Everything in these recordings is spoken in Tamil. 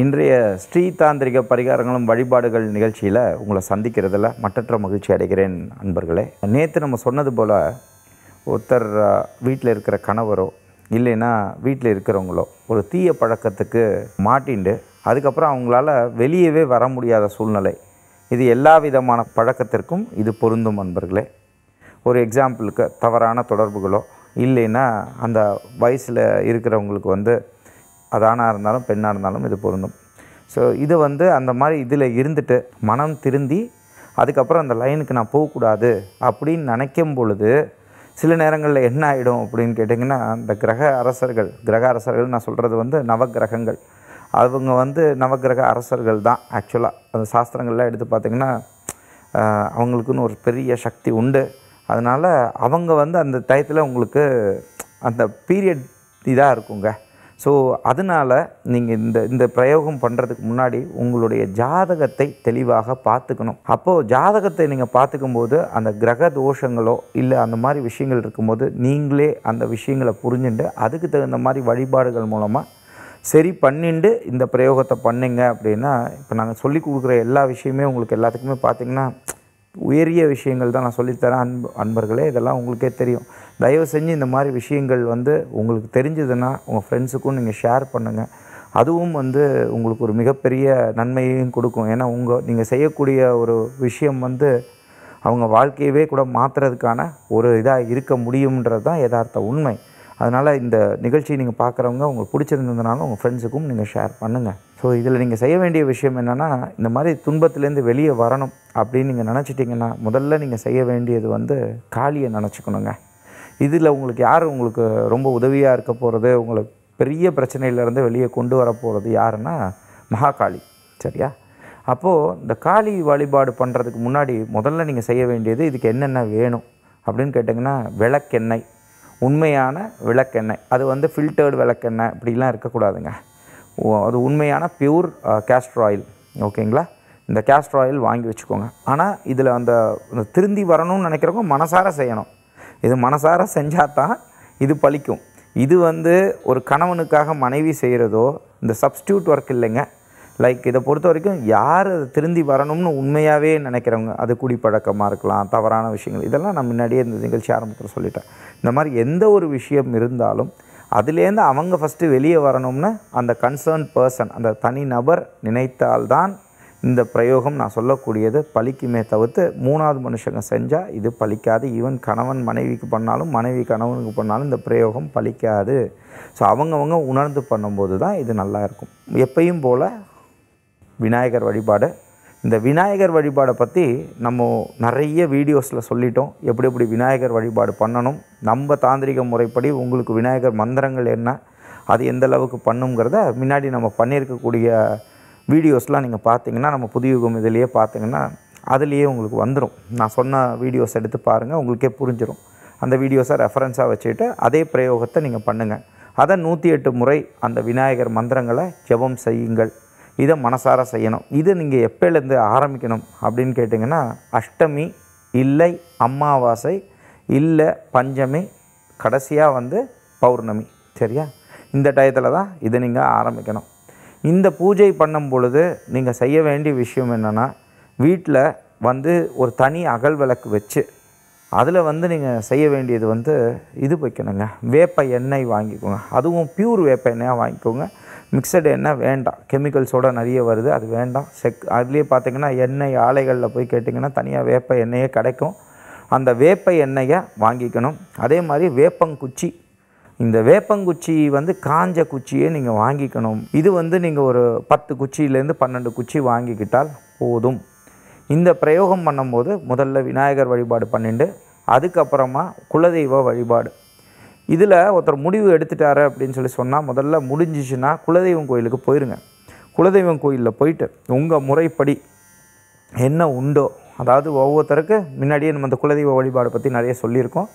இன்றைய ஸ்ரீ தாந்திரிக பரிகாரங்களும் வழிபாடுகள் நிகழ்ச்சியில் உங்களை சந்திக்கிறதுல மற்றற்ற மகிழ்ச்சி அடைகிறேன் அன்பர்களே நேற்று நம்ம சொன்னது போல் ஒருத்தர் வீட்டில் இருக்கிற கணவரோ இல்லைன்னா வீட்டில் இருக்கிறவங்களோ ஒரு தீய பழக்கத்துக்கு மாட்டிண்டு அதுக்கப்புறம் அவங்களால வெளியவே வர முடியாத சூழ்நிலை இது எல்லா விதமான பழக்கத்திற்கும் இது பொருந்தும் அன்பர்களே ஒரு எக்ஸாம்பிளுக்கு தவறான தொடர்புகளோ இல்லைன்னா அந்த வயசில் இருக்கிறவங்களுக்கு வந்து அது ஆணாக இருந்தாலும் பெண்ணாக இருந்தாலும் இது பொருந்தும் ஸோ இது வந்து அந்த மாதிரி இதில் இருந்துட்டு மனம் திருந்தி அதுக்கப்புறம் அந்த லைனுக்கு நான் போகக்கூடாது அப்படின்னு நினைக்கும் பொழுது சில நேரங்களில் என்ன ஆகிடும் அப்படின்னு கேட்டிங்கன்னா அந்த கிரக அரசர்கள் கிரக அரசர்கள் நான் சொல்கிறது வந்து நவகிரகங்கள் அவங்க வந்து நவகிரக அரசர்கள் தான் ஆக்சுவலாக அந்த சாஸ்திரங்கள்லாம் எடுத்து பார்த்திங்கன்னா அவங்களுக்குன்னு ஒரு பெரிய சக்தி உண்டு அதனால் அவங்க வந்து அந்த டயத்தில் உங்களுக்கு அந்த பீரியட் இதாக இருக்குங்க ஸோ அதனால் நீங்கள் இந்த இந்த பிரயோகம் பண்ணுறதுக்கு முன்னாடி உங்களுடைய ஜாதகத்தை தெளிவாக பார்த்துக்கணும் அப்போது ஜாதகத்தை நீங்கள் பார்த்துக்கும்போது அந்த கிரக தோஷங்களோ இல்லை அந்த மாதிரி விஷயங்கள் இருக்கும்போது நீங்களே அந்த விஷயங்களை புரிஞ்சுட்டு அதுக்கு தகுந்த மாதிரி வழிபாடுகள் மூலமாக சரி பண்ணிண்டு இந்த பிரயோகத்தை பண்ணுங்க அப்படின்னா இப்போ நாங்கள் சொல்லி கொடுக்குற எல்லா விஷயமே உங்களுக்கு எல்லாத்துக்குமே பார்த்திங்கன்னா உயரிய விஷயங்கள் தான் நான் சொல்லித்தரேன் அன்பு அன்பர்களே இதெல்லாம் உங்களுக்கே தெரியும் தயவு செஞ்சு இந்த மாதிரி விஷயங்கள் வந்து உங்களுக்கு தெரிஞ்சதுன்னா உங்கள் ஃப்ரெண்ட்ஸுக்கும் நீங்கள் ஷேர் பண்ணுங்கள் அதுவும் வந்து உங்களுக்கு ஒரு மிகப்பெரிய நன்மையையும் கொடுக்கும் ஏன்னா உங்கள் நீங்கள் செய்யக்கூடிய ஒரு விஷயம் வந்து அவங்க வாழ்க்கையவே கூட மாற்றுறதுக்கான ஒரு இதாக இருக்க முடியுன்றது தான் யதார்த்த உண்மை அதனால் இந்த நிகழ்ச்சி நீங்கள் பார்க்குறவங்க உங்களுக்கு பிடிச்சிருந்ததுனால உங்கள் ஃப்ரெண்ட்ஸுக்கும் நீங்கள் ஷேர் பண்ணுங்கள் ஸோ இதில் நீங்கள் செய்ய வேண்டிய விஷயம் என்னென்னா இந்த மாதிரி துன்பத்துலேருந்து வெளியே வரணும் அப்படின்னு நீங்கள் நினச்சிட்டிங்கன்னா முதல்ல நீங்கள் செய்ய வேண்டியது வந்து காளியை நினச்சிக்கணுங்க இதில் உங்களுக்கு யார் உங்களுக்கு ரொம்ப உதவியாக இருக்க போகிறது உங்களை பெரிய பிரச்சனையிலேருந்து வெளியே கொண்டு வர போகிறது யாருன்னா மகாகாளி சரியா அப்போது இந்த காளி வழிபாடு பண்ணுறதுக்கு முன்னாடி முதல்ல நீங்கள் செய்ய வேண்டியது இதுக்கு என்னென்ன வேணும் அப்படின்னு கேட்டிங்கன்னா விளக்கெண்ணெய் உண்மையான விளக்கெண்ணெய் அது வந்து ஃபில்டர்டு விளக்கெண்ணெய் இப்படிலாம் இருக்கக்கூடாதுங்க அது உண்மையான பியூர் கேஸ்ட்ரு ஆயில் ஓகேங்களா இந்த கேஸ்ட்ரு ஆயில் வாங்கி வச்சுக்கோங்க ஆனால் இதில் அந்த திருந்தி வரணும்னு நினைக்கிறவங்க மனசார செய்யணும் இது மனசார செஞ்சால் தான் இது பழிக்கும் இது வந்து ஒரு கணவனுக்காக மனைவி செய்கிறதோ இந்த சப்ஸ்டியூட் ஒர்க் இல்லைங்க லைக் இதை பொறுத்த வரைக்கும் யார் அதை திருந்தி வரணும்னு உண்மையாகவே நினைக்கிறவங்க அது குடிப்பழக்கமாக இருக்கலாம் தவறான விஷயங்கள் இதெல்லாம் நான் முன்னாடியே இந்த நிகழ்ச்சி ஆரம்பத்தில் சொல்லிட்டேன் இந்த மாதிரி எந்த ஒரு விஷயம் இருந்தாலும் அதுலேருந்து அவங்க ஃபஸ்ட்டு வெளியே வரணும்னு அந்த கன்சர்ன் பர்சன் அந்த தனிநபர் நினைத்தால்தான் இந்த பிரயோகம் நான் சொல்லக்கூடியது பழிக்குமே தவிர்த்து மூணாவது மனுஷங்க செஞ்சால் இது பழிக்காது ஈவன் கணவன் மனைவிக்கு பண்ணாலும் மனைவி கணவனுக்கு பண்ணாலும் இந்த பிரயோகம் பழிக்காது ஸோ அவங்கவங்க உணர்ந்து பண்ணும்போது தான் இது நல்லா இருக்கும் போல் விநாயகர் வழிபாடு இந்த விநாயகர் வழிபாடை பற்றி நம்ம நிறைய வீடியோஸில் சொல்லிட்டோம் எப்படி எப்படி விநாயகர் வழிபாடு பண்ணணும் நம்ம தாந்திரிக முறைப்படி உங்களுக்கு விநாயகர் மந்திரங்கள் என்ன அது எந்த அளவுக்கு பண்ணுங்கிறத முன்னாடி நம்ம பண்ணியிருக்கக்கூடிய வீடியோஸ்லாம் நீங்கள் பார்த்தீங்கன்னா நம்ம புதியுகம் இதிலேயே பார்த்தீங்கன்னா அதுலேயே உங்களுக்கு வந்துடும் நான் சொன்ன வீடியோஸ் எடுத்து பாருங்கள் உங்களுக்கே புரிஞ்சிடும் அந்த வீடியோஸை ரெஃபரன்ஸாக வச்சுக்கிட்டு அதே பிரயோகத்தை நீங்கள் பண்ணுங்கள் அதை நூற்றி எட்டு முறை அந்த விநாயகர் மந்திரங்களை ஜெபம் செய்யுங்கள் இதை மனசார செய்யணும் இதை நீங்கள் எப்போலேருந்து ஆரம்பிக்கணும் அப்படின்னு கேட்டிங்கன்னா அஷ்டமி இல்லை அமாவாசை இல்லை பஞ்சமி கடைசியாக வந்து பௌர்ணமி சரியா இந்த டயத்தில் தான் இதை நீங்கள் ஆரம்பிக்கணும் இந்த பூஜை பண்ணும் பொழுது நீங்கள் செய்ய வேண்டிய விஷயம் என்னென்னா வீட்டில் வந்து ஒரு தனி அகல் விளக்கு வச்சு அதில் வந்து நீங்கள் செய்ய வேண்டியது வந்து இது வைக்கணுங்க வேப்ப எண்ணெய் வாங்கிக்கோங்க அதுவும் பியூர் வேப்ப எண்ணெயாக வாங்கிக்கோங்க மிக்சடு எண்ணெய் வேண்டாம் கெமிக்கல்ஸோடு நிறைய வருது அது வேண்டாம் செக் அதுலேயே பார்த்திங்கன்னா எண்ணெய் ஆலைகளில் போய் கேட்டிங்கன்னா தனியாக வேப்ப எண்ணெயே கிடைக்கும் அந்த வேப்ப எண்ணெயை வாங்கிக்கணும் அதே மாதிரி வேப்பங்குச்சி இந்த வேப்பங்குச்சி வந்து காஞ்ச குச்சியே நீங்கள் வாங்கிக்கணும் இது வந்து நீங்கள் ஒரு பத்து குச்சியிலேருந்து பன்னெண்டு குச்சி வாங்கிக்கிட்டால் போதும் இந்த பிரயோகம் பண்ணும்போது முதல்ல விநாயகர் வழிபாடு பண்ணிட்டு அதுக்கப்புறமா குலதெய்வ வழிபாடு இதில் ஒருத்தர் முடிவு எடுத்துட்டாரு அப்படின்னு சொல்லி சொன்னால் முதல்ல முடிஞ்சிச்சுன்னா குலதெய்வம் கோயிலுக்கு போயிடுங்க குலதெய்வம் கோயிலில் போயிட்டு உங்கள் முறைப்படி என்ன உண்டோ அதாவது ஒவ்வொருத்தருக்கு முன்னாடியே நம்ம அந்த குலதெய்வ வழிபாடு பற்றி நிறைய சொல்லியிருக்கோம்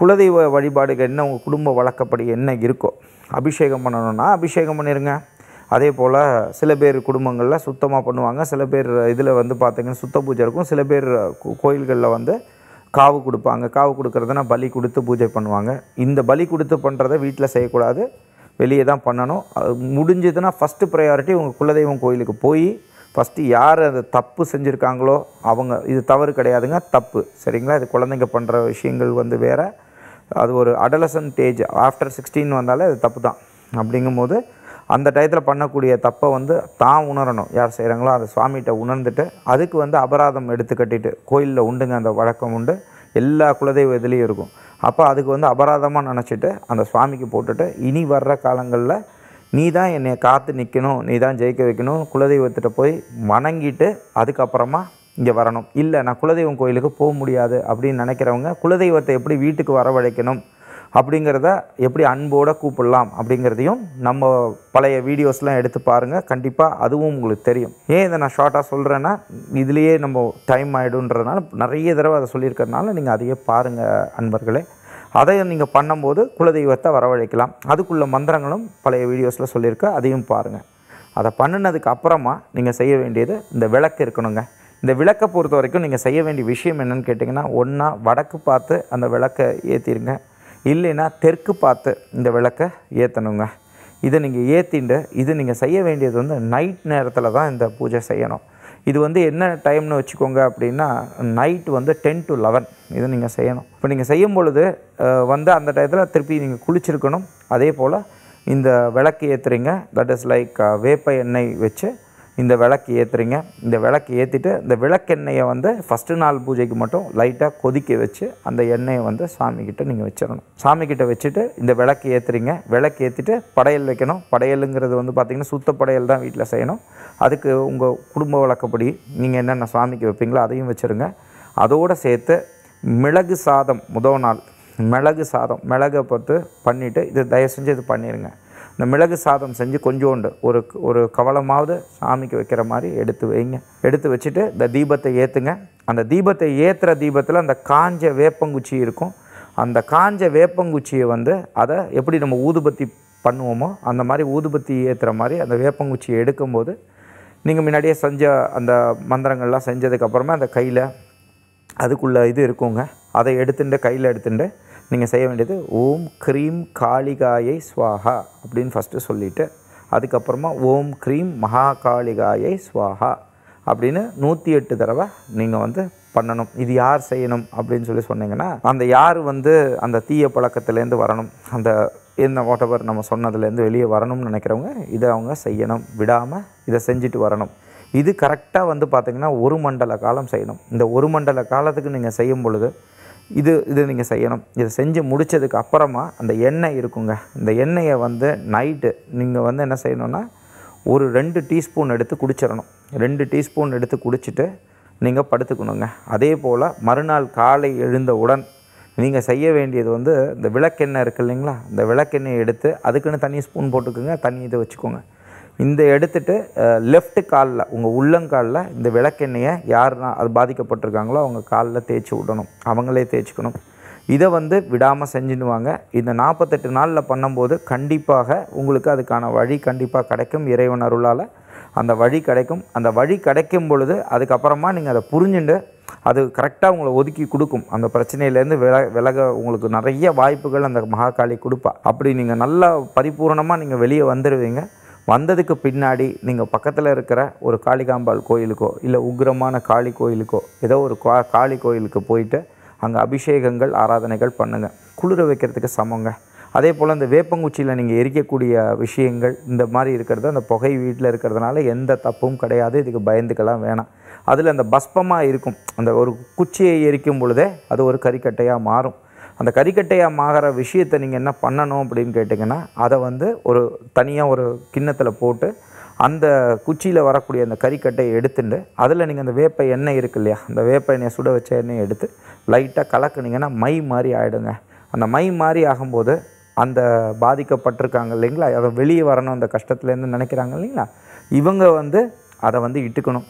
குலதெய்வ வழிபாடுக்கு என்ன உங்கள் குடும்ப வழக்கப்படி என்ன இருக்கோ அபிஷேகம் பண்ணணும்னா அபிஷேகம் பண்ணிடுங்க அதே போல் சில பேர் குடும்பங்களில் சுத்தமாக பண்ணுவாங்க சில பேர் இதில் வந்து பார்த்திங்கன்னா சுத்த பூஜை இருக்கும் சில பேர் கோயில்களில் வந்து காவு கொடுப்பாங்க காவு கொடுக்குறதுனா பலி கொடுத்து பூஜை பண்ணுவாங்க இந்த பலி கொடுத்து பண்ணுறதை வீட்டில் செய்யக்கூடாது வெளியே தான் பண்ணணும் முடிஞ்சதுன்னா ஃபஸ்ட்டு ப்ரையாரிட்டி உங்கள் குலதெய்வம் கோயிலுக்கு போய் ஃபஸ்ட்டு யார் அதை தப்பு செஞ்சுருக்காங்களோ அவங்க இது தவறு கிடையாதுங்க தப்பு சரிங்களா இது குழந்தைங்க பண்ணுற விஷயங்கள் வந்து வேறு அது ஒரு அடலசன்ட் ஏஜ் ஆஃப்டர் சிக்ஸ்டீன் வந்தாலே அது தப்பு தான் அப்படிங்கும்போது அந்த டயத்தில் பண்ணக்கூடிய தப்பை வந்து தான் உணரணும் யார் செய்கிறாங்களோ அதை சுவாமிகிட்ட உணர்ந்துட்டு அதுக்கு வந்து அபராதம் எடுத்து கட்டிட்டு கோயிலில் உண்டுங்க அந்த வழக்கம் உண்டு எல்லா குலதெய்வ இதுலேயும் இருக்கும் அப்போ அதுக்கு வந்து அபராதமாக நினச்சிட்டு அந்த சுவாமிக்கு போட்டுட்டு இனி வர்ற காலங்களில் நீ தான் என்னை காத்து நிற்கணும் நீ தான் ஜெயிக்க வைக்கணும் குலதெய்வத்திட்ட போய் வணங்கிட்டு அதுக்கப்புறமா இங்கே வரணும் இல்லை நான் குலதெய்வம் கோயிலுக்கு போக முடியாது அப்படின்னு நினைக்கிறவங்க குலதெய்வத்தை எப்படி வீட்டுக்கு வரவழைக்கணும் அப்படிங்கிறத எப்படி அன்போடு கூப்பிடலாம் அப்படிங்கிறதையும் நம்ம பழைய வீடியோஸ்லாம் எடுத்து பாருங்கள் கண்டிப்பாக அதுவும் உங்களுக்கு தெரியும் ஏன் இதை நான் ஷார்ட்டாக சொல்கிறேன்னா இதுலேயே நம்ம டைம் ஆகிடுன்றதுனால நிறைய தடவை அதை சொல்லியிருக்கிறதுனால நீங்கள் அதையே பாருங்கள் அன்பர்களே அதை நீங்கள் பண்ணும்போது குலதெய்வத்தை வரவழைக்கலாம் அதுக்குள்ள மந்திரங்களும் பழைய வீடியோஸில் சொல்லியிருக்க அதையும் பாருங்கள் அதை பண்ணினதுக்கு அப்புறமா நீங்கள் செய்ய வேண்டியது இந்த விளக்கு இருக்கணுங்க இந்த விளக்கை பொறுத்த வரைக்கும் நீங்கள் செய்ய வேண்டிய விஷயம் என்னென்னு கேட்டிங்கன்னா ஒன்றா வடக்கு பார்த்து அந்த விளக்கை ஏற்றிடுங்க இல்லைன்னா தெற்கு பார்த்து இந்த விளக்கை ஏற்றணுங்க இதை நீங்கள் ஏற்றிண்டு இது நீங்கள் செய்ய வேண்டியது வந்து நைட் நேரத்தில் தான் இந்த பூஜை செய்யணும் இது வந்து என்ன டைம்னு வச்சுக்கோங்க அப்படின்னா நைட் வந்து டென் டு லெவன் இதை நீங்கள் செய்யணும் இப்போ நீங்கள் செய்யும் பொழுது வந்து அந்த டயத்தில் திருப்பி நீங்கள் குளிச்சிருக்கணும் அதே போல் இந்த விளக்கு ஏற்றுறீங்க தட் இஸ் லைக் வேப்ப எண்ணெய் வச்சு இந்த விளக்கு ஏற்றுறீங்க இந்த விளக்கு ஏற்றிட்டு இந்த விளக்கெண்ணெயை வந்து ஃபஸ்ட்டு நாள் பூஜைக்கு மட்டும் லைட்டாக கொதிக்க வச்சு அந்த எண்ணெயை வந்து சாமிக்கிட்ட நீங்கள் வச்சிடணும் சாமிக்கிட்ட வச்சுட்டு இந்த விளக்கு ஏற்றுறீங்க விளக்கு ஏற்றிட்டு படையல் வைக்கணும் படையலுங்கிறது வந்து பார்த்திங்கன்னா சுத்த படையல் தான் வீட்டில் செய்யணும் அதுக்கு உங்கள் குடும்ப வழக்கப்படி நீங்கள் என்னென்ன சாமிக்கு வைப்பீங்களோ அதையும் வச்சுருங்க அதோடு சேர்த்து மிளகு சாதம் முதல் நாள் மிளகு சாதம் மிளகை பார்த்து பண்ணிவிட்டு இது தயவு செஞ்சு இது பண்ணிடுங்க இந்த மிளகு சாதம் செஞ்சு கொஞ்சோண்டு ஒரு ஒரு கவலமாவது சாமிக்கு வைக்கிற மாதிரி எடுத்து வைங்க எடுத்து வச்சுட்டு இந்த தீபத்தை ஏற்றுங்க அந்த தீபத்தை ஏற்றுற தீபத்தில் அந்த காஞ்ச வேப்பங்குச்சி இருக்கும் அந்த காஞ்ச வேப்பங்குச்சியை வந்து அதை எப்படி நம்ம ஊதுபத்தி பண்ணுவோமோ அந்த மாதிரி ஊதுபத்தி ஏற்றுற மாதிரி அந்த வேப்பங்குச்சியை எடுக்கும்போது நீங்கள் முன்னாடியே செஞ்ச அந்த மந்திரங்கள்லாம் செஞ்சதுக்கப்புறமா அந்த கையில் அதுக்குள்ளே இது இருக்குங்க அதை எடுத்துட்டு கையில் எடுத்துட்டு நீங்கள் செய்ய வேண்டியது ஓம் க்ரீம் காளிகாயை ஸ்வாஹா அப்படின்னு ஃபஸ்ட்டு சொல்லிவிட்டு அதுக்கப்புறமா ஓம் க்ரீம் மகா காளிகாயை ஸ்வாஹா அப்படின்னு நூற்றி எட்டு தடவை நீங்கள் வந்து பண்ணணும் இது யார் செய்யணும் அப்படின்னு சொல்லி சொன்னீங்கன்னா அந்த யார் வந்து அந்த தீய பழக்கத்துலேருந்து வரணும் அந்த என்ன வாட்டவர் நம்ம சொன்னதுலேருந்து வெளியே வரணும்னு நினைக்கிறவங்க இதை அவங்க செய்யணும் விடாமல் இதை செஞ்சுட்டு வரணும் இது கரெக்டாக வந்து பார்த்திங்கன்னா ஒரு மண்டல காலம் செய்யணும் இந்த ஒரு மண்டல காலத்துக்கு நீங்கள் செய்யும் பொழுது இது இது நீங்கள் செய்யணும் இதை செஞ்சு முடித்ததுக்கு அப்புறமா அந்த எண்ணெய் இருக்குங்க இந்த எண்ணெயை வந்து நைட்டு நீங்கள் வந்து என்ன செய்யணும்னா ஒரு ரெண்டு டீஸ்பூன் எடுத்து குடிச்சிடணும் ரெண்டு டீஸ்பூன் எடுத்து குடிச்சிட்டு நீங்கள் படுத்துக்கணுங்க அதே போல் மறுநாள் காலை எழுந்தவுடன் நீங்கள் செய்ய வேண்டியது வந்து இந்த விளக்கெண்ணெய் இருக்குது இல்லைங்களா இந்த விளக்கெண்ணெய் எடுத்து அதுக்குன்னு தனி ஸ்பூன் போட்டுக்கோங்க தண்ணி இதை வச்சுக்கோங்க இந்த எடுத்துகிட்டு லெஃப்ட் காலில் உங்கள் உள்ளங்காலில் இந்த விளக்கெண்ணெயை யார்னா அது பாதிக்கப்பட்டிருக்காங்களோ அவங்க காலில் தேய்ச்சி விடணும் அவங்களே தேய்ச்சிக்கணும் இதை வந்து விடாமல் செஞ்சுடுவாங்க இந்த நாற்பத்தெட்டு நாளில் பண்ணும்போது கண்டிப்பாக உங்களுக்கு அதுக்கான வழி கண்டிப்பாக கிடைக்கும் இறைவன் அருளால் அந்த வழி கிடைக்கும் அந்த வழி கிடைக்கும் பொழுது அதுக்கப்புறமா நீங்கள் அதை புரிஞ்சுட்டு அது கரெக்டாக உங்களை ஒதுக்கி கொடுக்கும் அந்த பிரச்சனையிலேருந்து விலக விலக உங்களுக்கு நிறைய வாய்ப்புகள் அந்த மகாகாளி கொடுப்பா அப்படி நீங்கள் நல்லா பரிபூர்ணமாக நீங்கள் வெளியே வந்துடுவீங்க வந்ததுக்கு பின்னாடி நீங்கள் பக்கத்தில் இருக்கிற ஒரு காளிகாம்பாள் கோயிலுக்கோ இல்லை உக்ரமான காளி கோயிலுக்கோ ஏதோ ஒரு கா காளி கோயிலுக்கு போயிட்டு அங்கே அபிஷேகங்கள் ஆராதனைகள் பண்ணுங்கள் குளிர வைக்கிறதுக்கு சமங்க அதே போல் இந்த வேப்பங்குச்சியில் நீங்கள் எரிக்கக்கூடிய விஷயங்கள் இந்த மாதிரி இருக்கிறது அந்த புகை வீட்டில் இருக்கிறதுனால எந்த தப்பும் கிடையாது இதுக்கு பயந்துக்கெல்லாம் வேணாம் அதில் அந்த பஸ்பமாக இருக்கும் அந்த ஒரு குச்சியை எரிக்கும் பொழுதே அது ஒரு கறிக்கட்டையாக மாறும் அந்த கறிக்கட்டையாக மாகிற விஷயத்தை நீங்கள் என்ன பண்ணணும் அப்படின்னு கேட்டிங்கன்னா அதை வந்து ஒரு தனியாக ஒரு கிண்ணத்தில் போட்டு அந்த குச்சியில் வரக்கூடிய அந்த கறிக்கட்டையை எடுத்துட்டு அதில் நீங்கள் அந்த வேப்ப எண்ணெய் இருக்கு இல்லையா அந்த வேப்ப எண்ணெயை சுட வச்ச எண்ணெயை எடுத்து லைட்டாக கலக்குனிங்கன்னா மை மாதிரி ஆகிடுங்க அந்த மை மாதிரி ஆகும்போது அந்த பாதிக்கப்பட்டிருக்காங்க இல்லைங்களா அதை வெளியே வரணும் அந்த கஷ்டத்துலேருந்து நினைக்கிறாங்க இல்லைங்களா இவங்க வந்து அதை வந்து இட்டுக்கணும்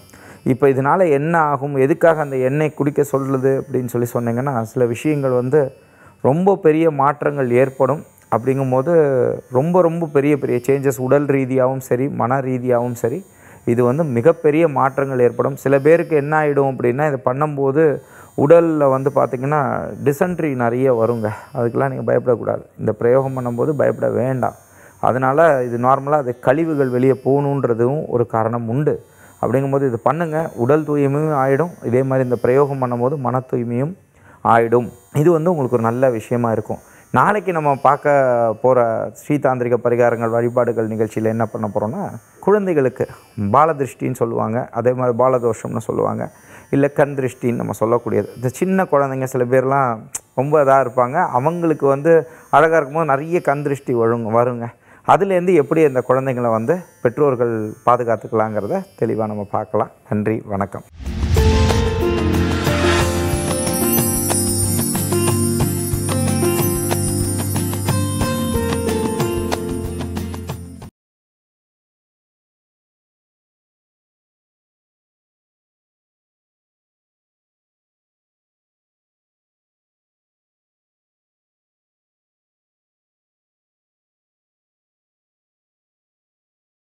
இப்போ இதனால் என்ன ஆகும் எதுக்காக அந்த எண்ணெய் குடிக்க சொல்லுது அப்படின்னு சொல்லி சொன்னீங்கன்னா சில விஷயங்கள் வந்து ரொம்ப பெரிய மாற்றங்கள் ஏற்படும் அப்படிங்கும்போது ரொம்ப ரொம்ப பெரிய பெரிய சேஞ்சஸ் உடல் ரீதியாகவும் சரி மன ரீதியாகவும் சரி இது வந்து மிகப்பெரிய மாற்றங்கள் ஏற்படும் சில பேருக்கு என்ன ஆகிடும் அப்படின்னா இதை பண்ணும்போது உடலில் வந்து பார்த்திங்கன்னா டிசன்ட்ரி நிறைய வருங்க அதுக்கெல்லாம் நீங்கள் பயப்படக்கூடாது இந்த பிரயோகம் பண்ணும்போது பயப்பட வேண்டாம் அதனால் இது நார்மலாக அது கழிவுகள் வெளியே போகணுன்றதும் ஒரு காரணம் உண்டு அப்படிங்கும்போது இது பண்ணுங்கள் உடல் தூய்மையும் ஆகிடும் இதே மாதிரி இந்த பிரயோகம் பண்ணும்போது மன தூய்மையும் ஆகிடும் இது வந்து உங்களுக்கு ஒரு நல்ல விஷயமா இருக்கும் நாளைக்கு நம்ம பார்க்க போகிற ஸ்ரீதாந்திரிக பரிகாரங்கள் வழிபாடுகள் நிகழ்ச்சியில் என்ன பண்ண போகிறோன்னா குழந்தைகளுக்கு பாலதிருஷ்டின்னு சொல்லுவாங்க அதே மாதிரி பாலதோஷம்னு சொல்லுவாங்க இல்லை கண் திருஷ்டின்னு நம்ம சொல்லக்கூடியது இந்த சின்ன குழந்தைங்க சில பேர்லாம் ரொம்ப இதாக இருப்பாங்க அவங்களுக்கு வந்து அழகாக இருக்கும்போது நிறைய கண் திருஷ்டி ஒழுங்க வருங்க அதுலேருந்து எப்படி அந்த குழந்தைங்களை வந்து பெற்றோர்கள் பாதுகாத்துக்கலாங்கிறத தெளிவாக நம்ம பார்க்கலாம் நன்றி வணக்கம்